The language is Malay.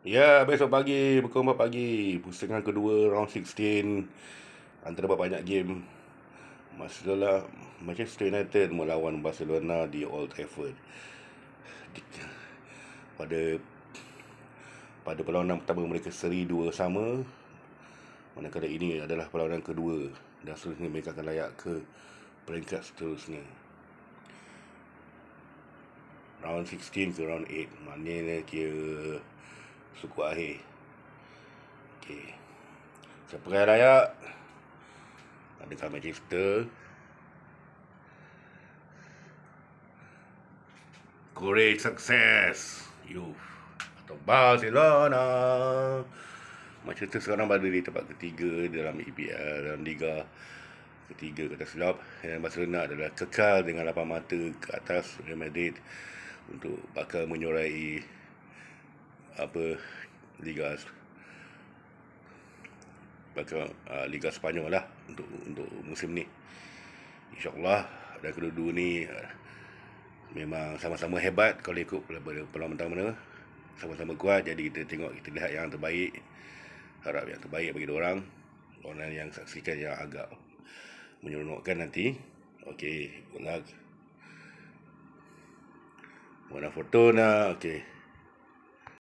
Ya, besok pagi, pukul 4 pagi, pusingan kedua round 16 antara banyak game. Masalah Manchester United melawan Barcelona di Old Trafford. pada pada perlawanan pertama mereka seri dua sama. Manakala ini adalah perlawanan kedua dan seterusnya mereka akan layak ke peringkat seterusnya. Round 16 ke round 8. Maknanya kira suku akhir Okay. saya pergi raya ada kami shifter great success you atau Barcelona macam tu sekarang berada di tempat ketiga dalam EPL dalam liga ketiga atas lap. dan Barcelona adalah kekal dengan 8 mata ke atas Real Madrid untuk bakal menyurai apa liga baca uh, liga Sepanyol lah untuk untuk musim ni insyaallah ada kedua-dua ni uh, memang sama-sama hebat kalau ikut peluang mentang mana sama-sama kuat jadi kita tengok kita lihat yang terbaik harap yang terbaik bagi orang orang yang saksikan yang agak menyeronokkan nanti okey good luck fortuna, okey.